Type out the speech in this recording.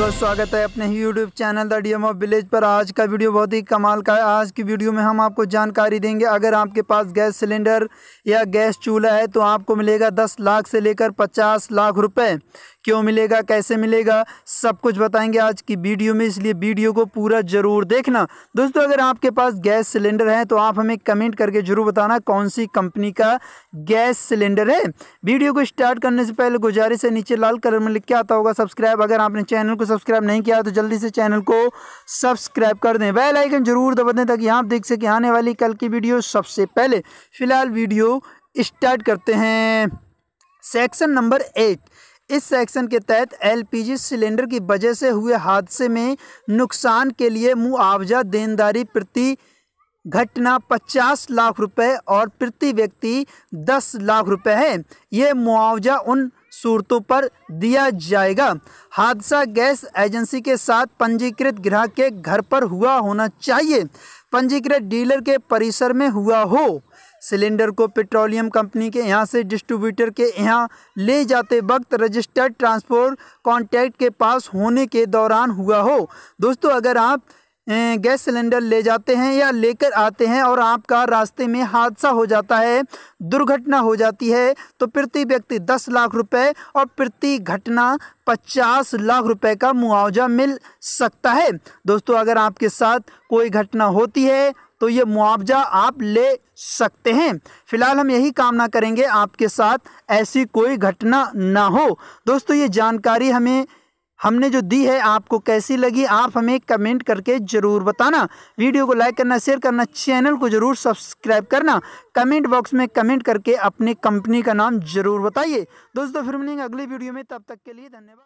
दोस्तों स्वागत है अपने ही YouTube channel the D M of village पर आज का वीडियो बहुत ही कमाल का है आज की वीडियो में हम आपको जानकारी देंगे अगर आपके पास गैस सिलेंडर या गैस चूल्हा है तो आपको मिलेगा दस लाख से लेकर पचास लाख रुपए क्यों मिलेगा कैसे मिलेगा सब कुछ बताएंगे आज की वीडियो में इसलिए वीडियो को पूरा ज़रूर देखना दोस्तों अगर आपके पास गैस सिलेंडर है तो आप हमें कमेंट करके ज़रूर बताना कौन सी कंपनी का गैस सिलेंडर है वीडियो को स्टार्ट करने से पहले गुजारिश है नीचे लाल कलर में लिख के आता होगा सब्सक्राइब अगर आपने चैनल को सब्सक्राइब नहीं किया तो जल्दी से चैनल को सब्सक्राइब कर दें बेल आइकन जरूर दबा दें ताकि आप देख सकें आने वाली कल की वीडियो सबसे पहले फ़िलहाल वीडियो स्टार्ट करते हैं सेक्शन नंबर एट इस सेक्शन के तहत एलपीजी सिलेंडर की वजह से हुए हादसे में नुकसान के लिए मुआवजा देनदारी प्रति घटना 50 लाख रुपए और प्रति व्यक्ति 10 लाख रुपए है ये मुआवजा उन सूरतों पर दिया जाएगा हादसा गैस एजेंसी के साथ पंजीकृत ग्राहक के घर पर हुआ होना चाहिए पंजीकृत डीलर के परिसर में हुआ हो सिलेंडर को पेट्रोलियम कंपनी के यहाँ से डिस्ट्रीब्यूटर के यहाँ ले जाते वक्त रजिस्टर्ड ट्रांसपोर्ट कॉन्टैक्ट के पास होने के दौरान हुआ हो दोस्तों अगर आप गैस सिलेंडर ले जाते हैं या लेकर आते हैं और आपका रास्ते में हादसा हो जाता है दुर्घटना हो जाती है तो प्रति व्यक्ति दस लाख रुपए और प्रति घटना पचास लाख रुपए का मुआवजा मिल सकता है दोस्तों अगर आपके साथ कोई घटना होती है तो ये मुआवजा आप ले सकते हैं फिलहाल हम यही कामना करेंगे आपके साथ ऐसी कोई घटना ना हो दोस्तों ये जानकारी हमें हमने जो दी है आपको कैसी लगी आप हमें कमेंट करके ज़रूर बताना वीडियो को लाइक करना शेयर करना चैनल को ज़रूर सब्सक्राइब करना कमेंट बॉक्स में कमेंट करके अपनी कंपनी का नाम ज़रूर बताइए दोस्तों फिर मिलेंगे अगली वीडियो में तब तक के लिए धन्यवाद